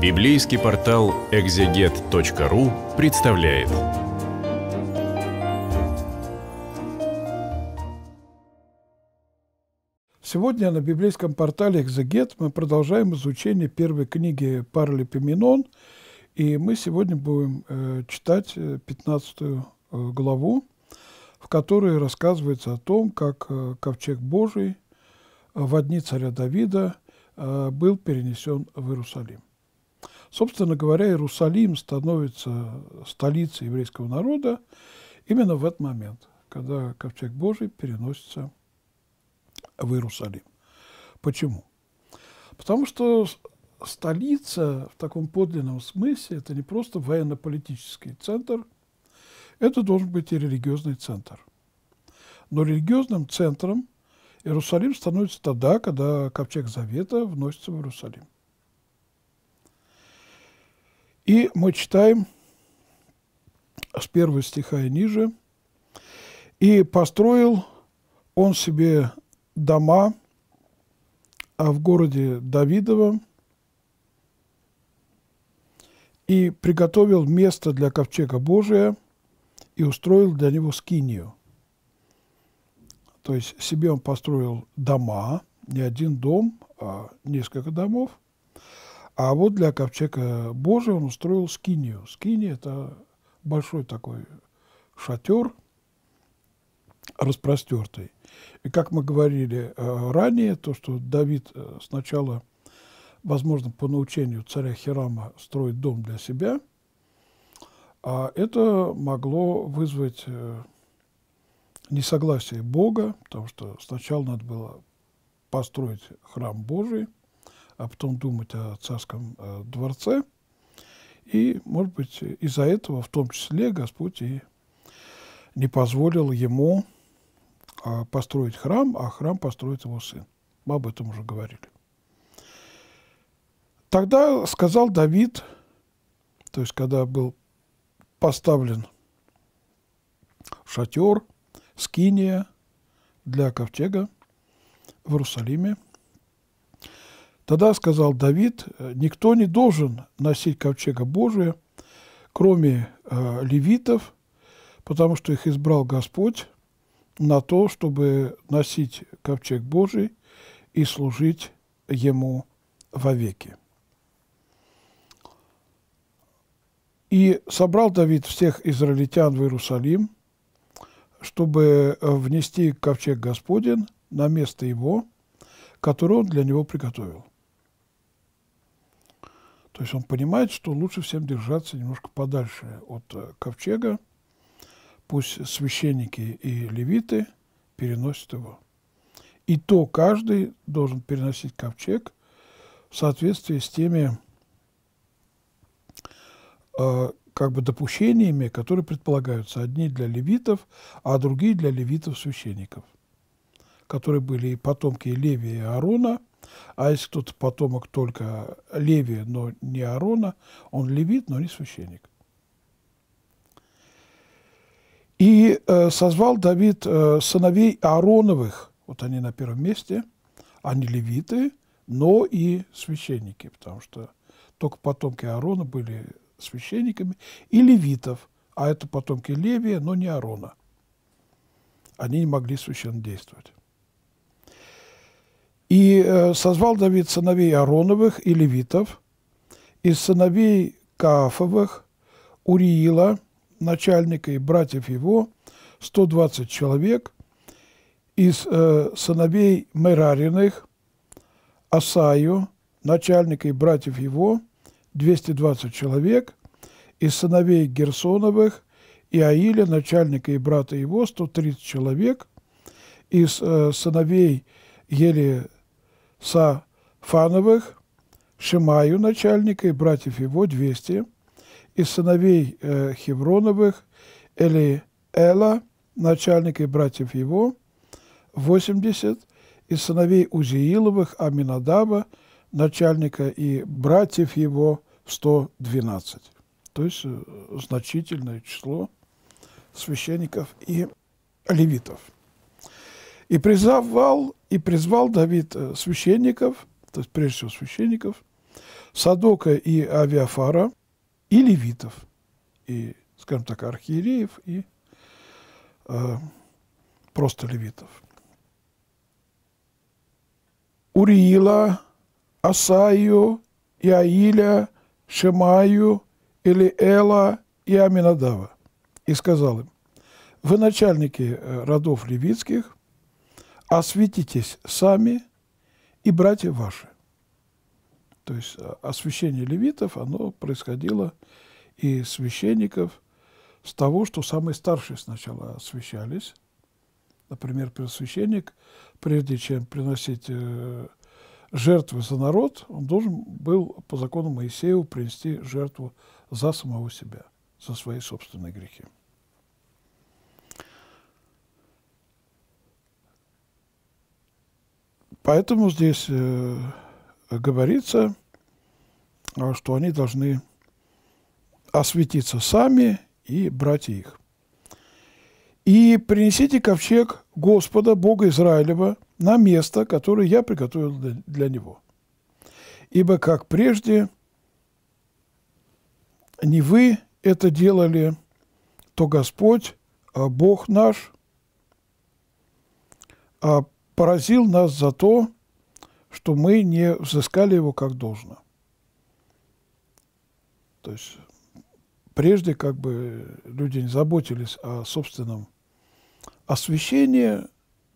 Библейский портал экзегет.ру представляет. Сегодня на библейском портале «Экзегет» мы продолжаем изучение первой книги Паралипоменон, и мы сегодня будем э, читать 15 э, э, главу, в которой рассказывается о том, как э, ковчег Божий э, в одни царя Давида был перенесен в Иерусалим. Собственно говоря, Иерусалим становится столицей еврейского народа именно в этот момент, когда ковчег Божий переносится в Иерусалим. Почему? Потому что столица в таком подлинном смысле – это не просто военно-политический центр, это должен быть и религиозный центр. Но религиозным центром Иерусалим становится тогда, когда Ковчег Завета вносится в Иерусалим. И мы читаем с первого стиха и ниже. «И построил он себе дома а в городе Давидовом, и приготовил место для ковчега Божия и устроил для него скинию. То есть себе он построил дома, не один дом, а несколько домов, а вот для ковчега Божия он устроил скинию. Скиния – это большой такой шатер, распростертый. И как мы говорили э, ранее, то, что Давид э, сначала, возможно, по научению царя Хирама строит дом для себя, а это могло вызвать э, несогласие Бога, потому что сначала надо было построить храм Божий – а потом думать о царском э, дворце. И, может быть, из-за этого в том числе Господь и не позволил ему э, построить храм, а храм построит его сын. Мы об этом уже говорили. Тогда сказал Давид, то есть когда был поставлен шатер, скиния для ковчега в Иерусалиме – Тогда сказал Давид, э, никто не должен носить ковчега Божия, кроме э, левитов, потому что их избрал Господь на то, чтобы носить ковчег Божий и служить Ему вовеки. И собрал Давид всех израильтян в Иерусалим, чтобы э, внести ковчег Господен на место его, которое он для него приготовил. То есть он понимает, что лучше всем держаться немножко подальше от э, ковчега. Пусть священники и левиты переносят его. И то каждый должен переносить ковчег в соответствии с теми э, как бы допущениями, которые предполагаются. Одни для левитов, а другие для левитов-священников, которые были и потомки Левия и Аруна. А если кто-то потомок только Леви, но не Арона он левит, но не священник. И э, созвал Давид э, сыновей Аароновых, вот они на первом месте, они левиты, но и священники, потому что только потомки Аарона были священниками, и левитов, а это потомки Левия, но не Аарона. Они не могли священно действовать. И э, созвал Давид сыновей Ароновых и левитов, из сыновей Каафовых, Уриила, начальника и братьев его, 120 человек, из э, сыновей Мерариных, Асаю, начальника и братьев его, 220 человек, из сыновей Герсоновых, Иаиля, начальника и брата его, 130 человек, из э, сыновей еле Сафановых, Шимаю начальника и братьев его 200, и сыновей э, Хевроновых, Эли Эла, начальника и братьев его 80, и сыновей Узииловых, Аминадаба, начальника и братьев его 112. То есть э, значительное число священников и левитов. И призвал и призвал Давид э, священников, то есть прежде всего священников, Садока и Авиафара, и левитов, и, скажем так, архиереев, и э, просто левитов. Уриила, Асаю, Иаиля, Шемаю, Элиэла и Аминадава. И сказал им, вы начальники э, родов левитских, осветитесь сами и братья ваши. То есть э, освящение левитов, оно происходило и священников с того, что самые старшие сначала освящались. Например, священник, прежде чем приносить э, жертвы за народ, он должен был по закону Моисееву принести жертву за самого себя, за свои собственные грехи. Поэтому здесь э, говорится, а, что они должны осветиться сами и брать их. «И принесите ковчег Господа, Бога Израилева, на место, которое я приготовил для него. Ибо, как прежде, не вы это делали, то Господь, а, Бог наш, а, поразил нас за то, что мы не взыскали его как должно. То есть прежде как бы люди не заботились о собственном освящении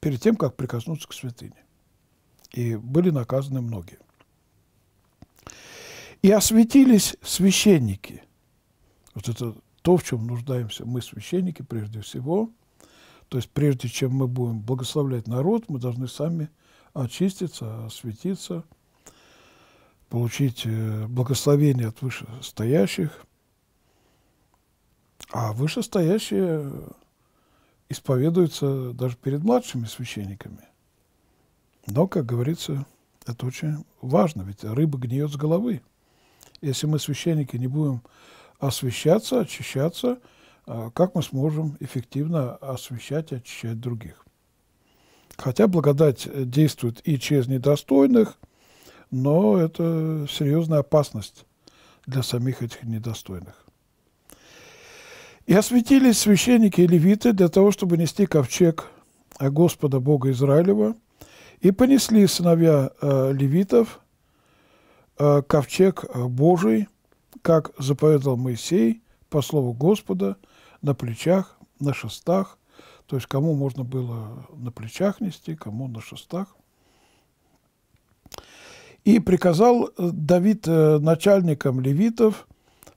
перед тем, как прикоснуться к святыне. И были наказаны многие. И осветились священники. Вот это то, в чем нуждаемся мы, священники, прежде всего – то есть прежде чем мы будем благословлять народ, мы должны сами очиститься, осветиться, получить э, благословение от вышестоящих. А вышестоящие исповедуются даже перед младшими священниками. Но, как говорится, это очень важно, ведь рыба гниет с головы. Если мы, священники, не будем освещаться, очищаться – а, как мы сможем эффективно освещать и очищать других. Хотя благодать э, действует и через недостойных, но это серьезная опасность для самих этих недостойных. И осветились священники и левиты для того, чтобы нести ковчег а, Господа Бога Израилева, и понесли сыновья э, левитов э, ковчег Божий, как заповедал Моисей по слову Господа – на плечах, на шестах. То есть кому можно было на плечах нести, кому на шестах. И приказал э, Давид э, начальникам левитов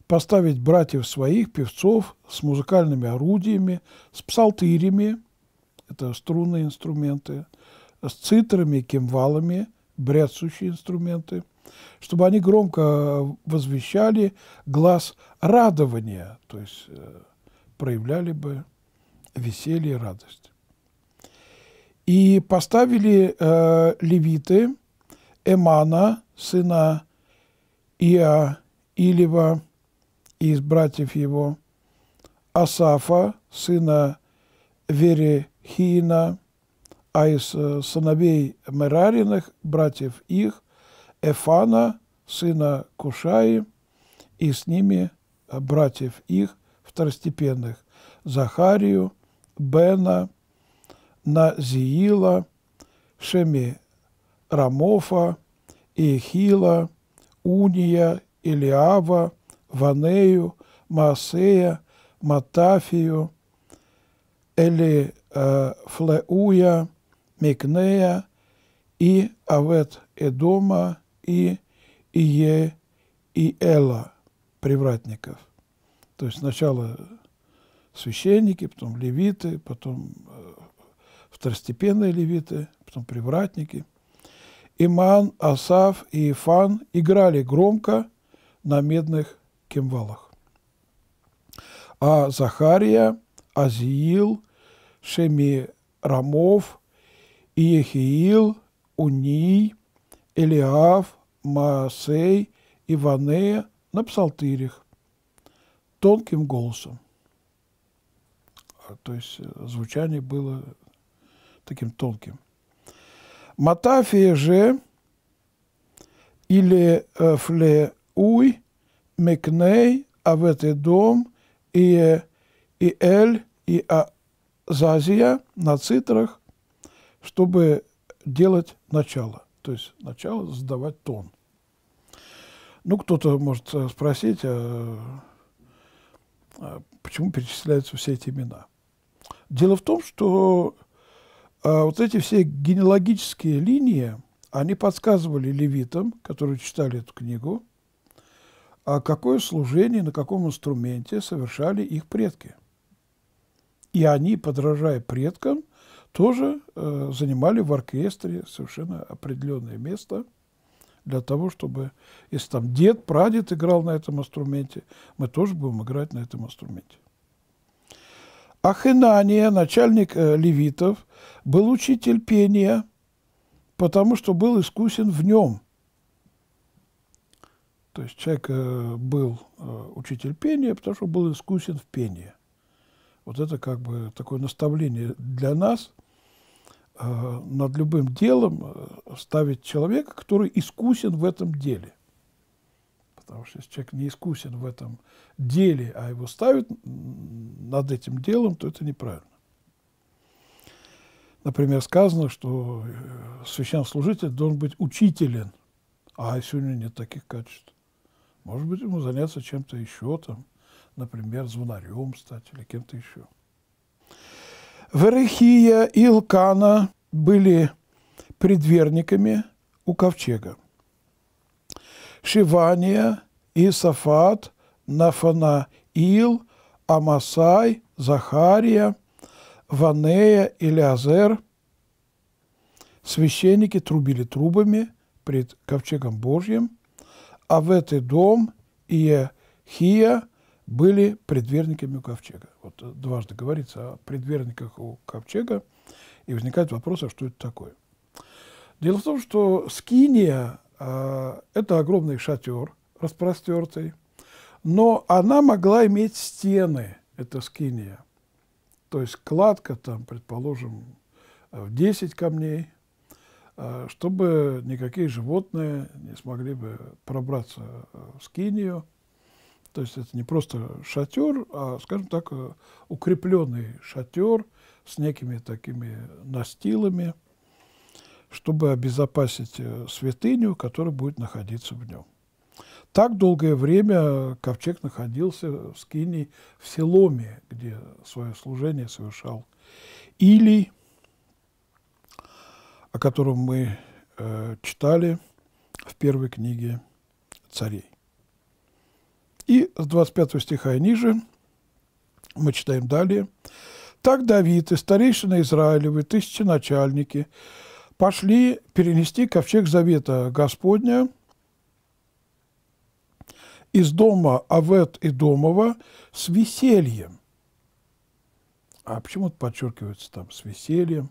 поставить братьев своих, певцов, с музыкальными орудиями, с псалтырями, это струнные инструменты, с цитрами, кимвалами, бряцущие инструменты, чтобы они громко возвещали глаз радования, то есть э, проявляли бы веселье и радость. И поставили э, левиты Эмана, сына Иа Илева, и из братьев его, Асафа, сына Верехина, а из э, сыновей Мерариных, братьев их, Эфана, сына Кушаи, и с ними э, братьев их, второстепенных Захарию, Бена, Назиила, Шеми Рамофа, Ихила, Уния, Илиава, Ванею, Маасея, Матафию, Эли э, Флеуя, Микнея и Авет Эдома и Ие и Эла, привратников. То есть сначала священники, потом левиты, потом э, второстепенные левиты, потом привратники. Иман, Асав и Ифан играли громко на медных кимвалах. А Захария, Азиил, Шемирамов, Иехиил, Уний, Элиав, Маасей, Иванея на псалтирях тонким голосом. А, то есть э, звучание было таким тонким. Матафия же или э, фле уй, мекней а в дом и э, и эль и а Зазия на цитрах, чтобы делать начало. То есть начало задавать тон. Ну, кто-то может спросить, а, а почему перечисляются все эти имена. Дело в том, что а, вот эти все генеалогические линии, они подсказывали левитам, которые читали эту книгу, а какое служение, на каком инструменте совершали их предки. И они, подражая предкам, тоже э, занимали в оркестре совершенно определенное место – для того, чтобы, если там дед, прадед играл на этом инструменте, мы тоже будем играть на этом инструменте. Ахинания, начальник э, левитов, был учитель пения, потому что был искусен в нем. То есть человек э, был э, учитель пения, потому что был искусен в пении. Вот это как бы такое наставление для нас – Э, над любым делом э, ставить человека, который искусен в этом деле. Потому что если человек не искусен в этом деле, а его ставят над этим делом, то это неправильно. Например, сказано, что э, священнослужитель должен быть учителен, а если у него нет таких качеств. Может быть, ему заняться чем-то еще, там, например, звонарем стать или кем-то еще. Верехия и Илкана были предверниками у ковчега. Шивания, и Исафат, Нафанаил, Амасай, Захария, Ванея и Лязер. Священники трубили трубами пред ковчегом Божьим, а в этот дом Иехия – были предверниками у Ковчега. Вот э, дважды говорится о предверниках у Ковчега, и возникает вопрос, а что это такое? Дело в том, что Скиния э, – это огромный шатер распростертый, но она могла иметь стены, это Скиния. То есть кладка там, предположим, э, в 10 камней, э, чтобы никакие животные не смогли бы пробраться в Скинию – то есть это не просто шатер, а, скажем так, э, укрепленный шатер с некими такими настилами, чтобы обезопасить э, святыню, которая будет находиться в нем. Так долгое время ковчег находился в Скинии в Селоме, где свое служение совершал Или, о котором мы э, читали в первой книге царей. И с 25 стиха и ниже мы читаем далее. «Так Давид и старейшины Израилевы, тысяченачальники, пошли перенести ковчег завета Господня из дома Авет и Домова с весельем». А почему-то подчеркивается там «с весельем»,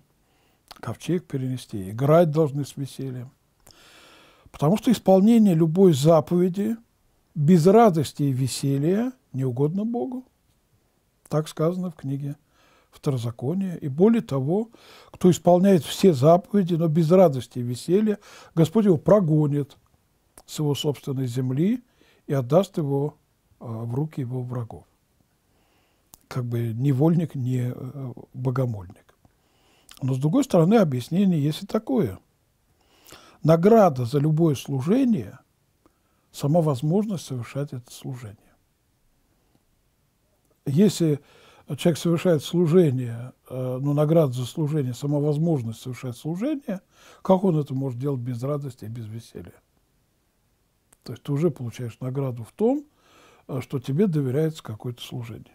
ковчег перенести, играть должны с весельем. Потому что исполнение любой заповеди – без радости и веселья не угодно Богу. Так сказано в книге Второзакония. И более того, кто исполняет все заповеди, но без радости и веселья, Господь его прогонит с его собственной земли и отдаст его а, в руки его врагов. Как бы невольник, не э, богомольник. Но, с другой стороны, объяснение есть и такое. Награда за любое служение – сама возможность совершать это служение. Если человек совершает служение, э, но ну, наград за служение, сама возможность совершать служение, как он это может делать без радости и без веселья? То есть ты уже получаешь награду в том, э, что тебе доверяется какое-то служение.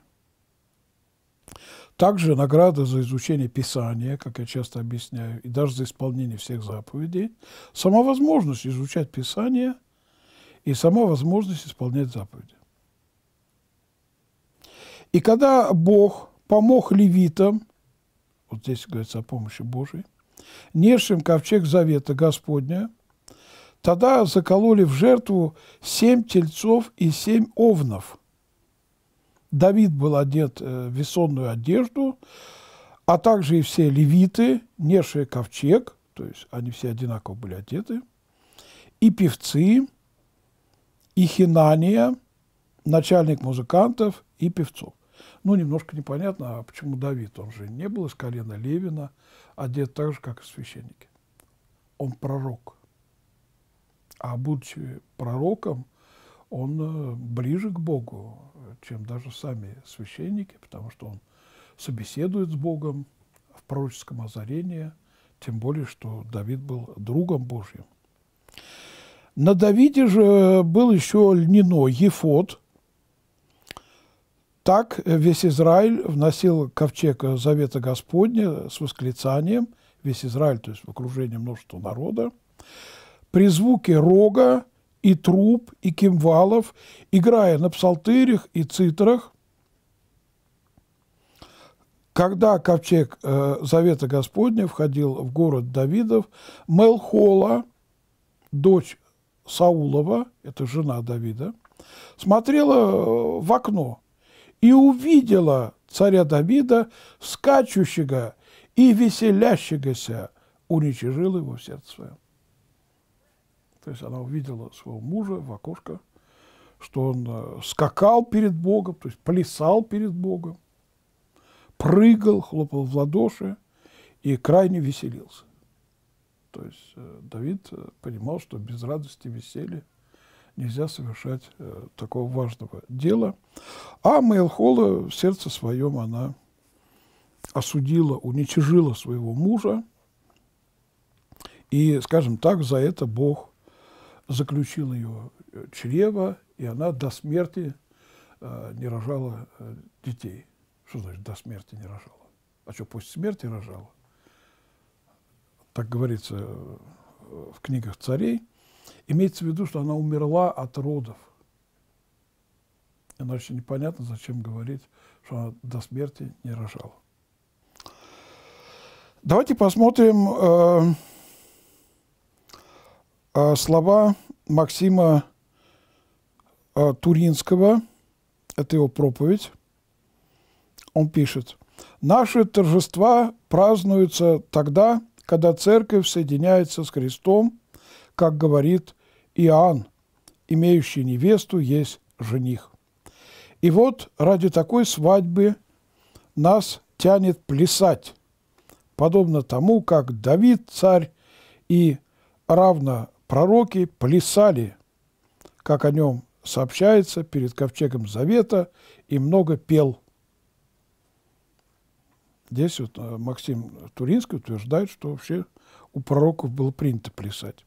Также награда за изучение Писания, как я часто объясняю, и даже за исполнение всех заповедей, сама возможность изучать Писание – и сама возможность исполнять заповеди. И когда Бог помог левитам, вот здесь говорится о помощи Божией, несшим ковчег завета Господня, тогда закололи в жертву семь тельцов и семь овнов. Давид был одет э, в весонную одежду, а также и все левиты, несшие ковчег, то есть они все одинаково были одеты, и певцы – и Хинания, начальник музыкантов и певцов. Ну, немножко непонятно, а почему Давид? Он же не был из колена Левина, одет так же, как и священники. Он пророк. А будучи пророком, он э, ближе к Богу, чем даже сами священники, потому что он собеседует с Богом в пророческом озарении, тем более, что Давид был другом Божьим. На Давиде же был еще льняно Ефод Так весь Израиль вносил ковчег Завета Господня с восклицанием, весь Израиль, то есть в окружении множества народа, при звуке рога и труб, и кимвалов, играя на псалтырях и цитрах, когда ковчег э, Завета Господня входил в город Давидов, Мелхола, дочь Саулова, это жена Давида, смотрела э, в окно и увидела царя Давида, скачущего и веселящегося, уничижила его в сердце своем. То есть она увидела своего мужа в окошко, что он э, скакал перед Богом, то есть плясал перед Богом, прыгал, хлопал в ладоши и крайне веселился. То есть э, Давид э, понимал, что без радости и веселья нельзя совершать э, такого важного дела. А Мейлхола в сердце своем она осудила, уничижила своего мужа. И, скажем так, за это Бог заключил ее чрево, и она до смерти не рожала детей. Что значит до смерти не рожала? А что, после смерти рожала? так говорится э, в книгах царей, имеется в виду, что она умерла от родов. Иначе непонятно, зачем говорить, что она до смерти не рожала. Давайте посмотрим э, э, слова Максима э, Туринского. Это его проповедь. Он пишет, «Наши торжества празднуются тогда, когда церковь соединяется с Христом, как говорит Иоанн, имеющий невесту есть жених. И вот ради такой свадьбы нас тянет плясать, подобно тому, как Давид, царь, и равно пророки плясали, как о нем сообщается перед ковчегом Завета, и много пел – Здесь вот э, Максим Туринский утверждает, что вообще у пророков было принято плясать.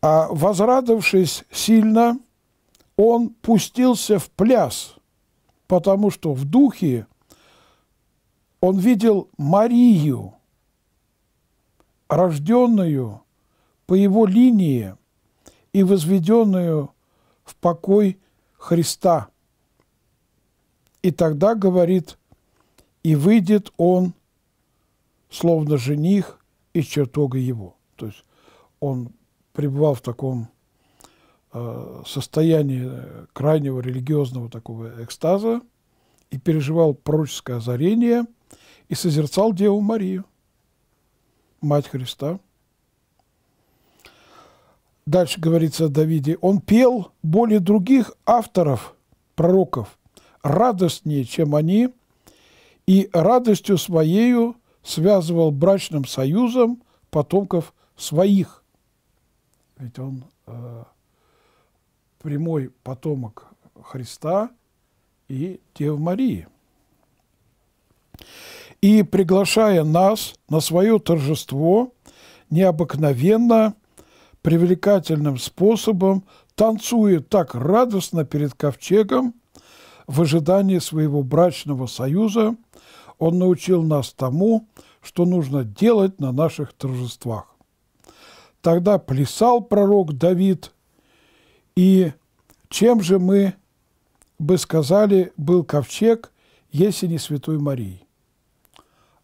А возрадовавшись сильно, он пустился в пляс, потому что в духе он видел Марию, рожденную по его линии и возведенную в покой Христа. И тогда говорит – и выйдет он, словно жених, из чертога его. То есть он пребывал в таком э, состоянии крайнего религиозного такого экстаза и переживал пророческое озарение и созерцал Деву Марию, Мать Христа. Дальше говорится о Давиде. Он пел более других авторов, пророков, радостнее, чем они – и радостью своею связывал брачным союзом потомков своих. Ведь он э, прямой потомок Христа и Девы Марии. И, приглашая нас на свое торжество, необыкновенно привлекательным способом танцует так радостно перед ковчегом, в ожидании своего брачного союза он научил нас тому, что нужно делать на наших торжествах. Тогда плясал пророк Давид, и чем же мы бы сказали, был ковчег, если не святой Марии?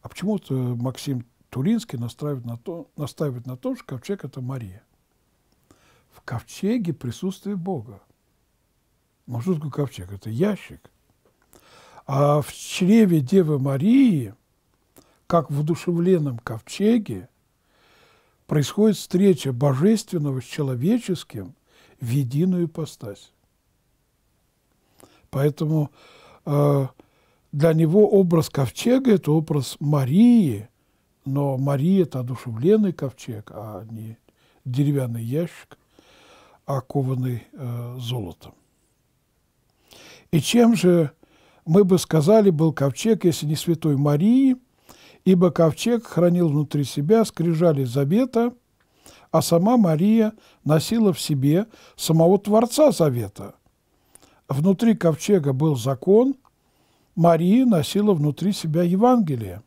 А почему-то э, Максим Туринский настаивает на, то, настаивает на том, что ковчег – это Мария. В ковчеге присутствие Бога – Мазутку ковчег – это ящик. А в чреве Девы Марии, как в удушевленном ковчеге, происходит встреча божественного с человеческим в единую ипостась. Поэтому э, для него образ ковчега – это образ Марии, но Мария – это одушевленный ковчег, а не деревянный ящик, окованный э, золотом. И чем же, мы бы сказали, был ковчег, если не святой Марии, ибо ковчег хранил внутри себя скрижали завета, а сама Мария носила в себе самого Творца завета. Внутри ковчега был закон, Мария носила внутри себя Евангелие.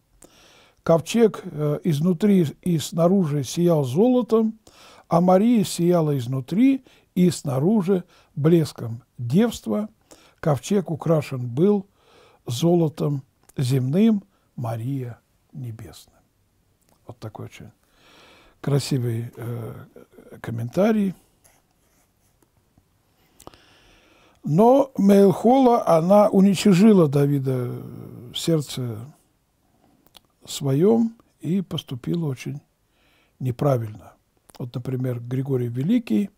Ковчег э, изнутри и снаружи сиял золотом, а Мария сияла изнутри и снаружи блеском девства – Ковчег украшен был золотом земным, Мария небесным. Вот такой очень красивый э, комментарий. Но Мейлхола, она уничижила Давида в сердце своем и поступила очень неправильно. Вот, например, Григорий Великий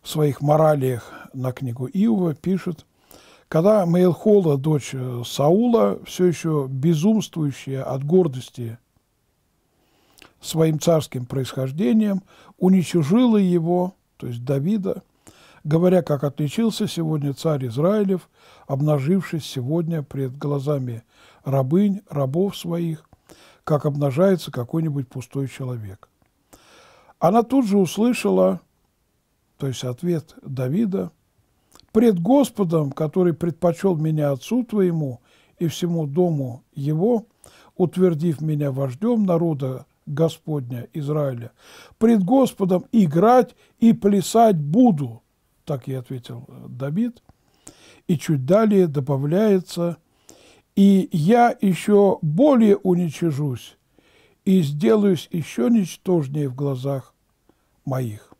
в своих моралиях на книгу Иова пишет – когда Мейлхола, дочь э, Саула, все еще безумствующая от гордости своим царским происхождением, уничижила его, то есть Давида, говоря, как отличился сегодня царь Израилев, обнажившись сегодня пред глазами рабынь, рабов своих, как обнажается какой-нибудь пустой человек. Она тут же услышала, то есть ответ Давида – пред Господом, который предпочел меня отцу твоему и всему дому его, утвердив меня вождем народа Господня Израиля, пред Господом играть и плясать буду, так и ответил э, Давид. И чуть далее добавляется, и я еще более уничижусь и сделаюсь еще ничтожнее в глазах моих.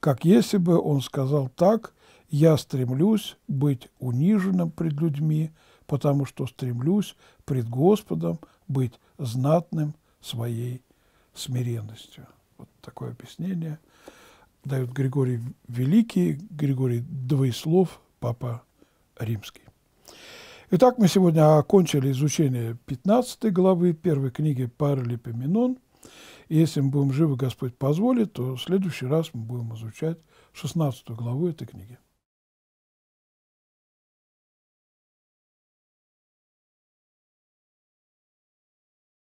Как если бы он сказал так, я стремлюсь быть униженным пред людьми, потому что стремлюсь пред Господом быть знатным своей смиренностью. Вот такое объяснение дают Григорий Великий, Григорий Двоеслов, Папа Римский. Итак, мы сегодня окончили изучение 15 главы первой книги Паралипоменон. И если мы будем живы, Господь позволит, то в следующий раз мы будем изучать 16 главу этой книги.